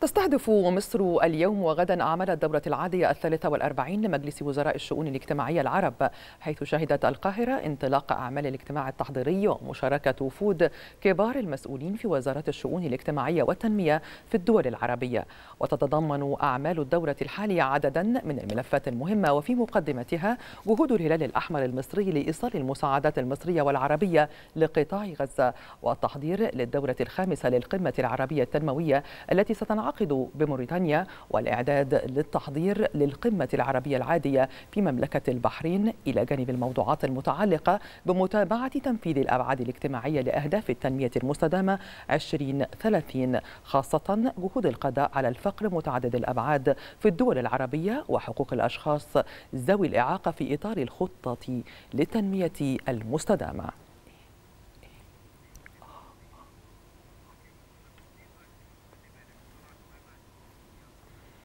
تستهدف مصر اليوم وغدا أعمال الدورة العادية الثالثة والأربعين لمجلس وزراء الشؤون الاجتماعية العرب حيث شهدت القاهرة انطلاق أعمال الاجتماع التحضيري ومشاركة وفود كبار المسؤولين في وزارة الشؤون الاجتماعية والتنمية في الدول العربية وتتضمن أعمال الدورة الحالية عددا من الملفات المهمة وفي مقدمتها جهود الهلال الأحمر المصري لإيصال المساعدات المصرية والعربية لقطاع غزة والتحضير للدورة الخامسة للقمة العربية التنموية التي ستنعقد ينعقد بموريتانيا والإعداد للتحضير للقمة العربية العادية في مملكة البحرين إلى جانب الموضوعات المتعلقة بمتابعة تنفيذ الأبعاد الاجتماعية لأهداف التنمية المستدامة 2030 خاصة جهود القضاء على الفقر متعدد الأبعاد في الدول العربية وحقوق الأشخاص ذوي الإعاقة في إطار الخطة للتنمية المستدامة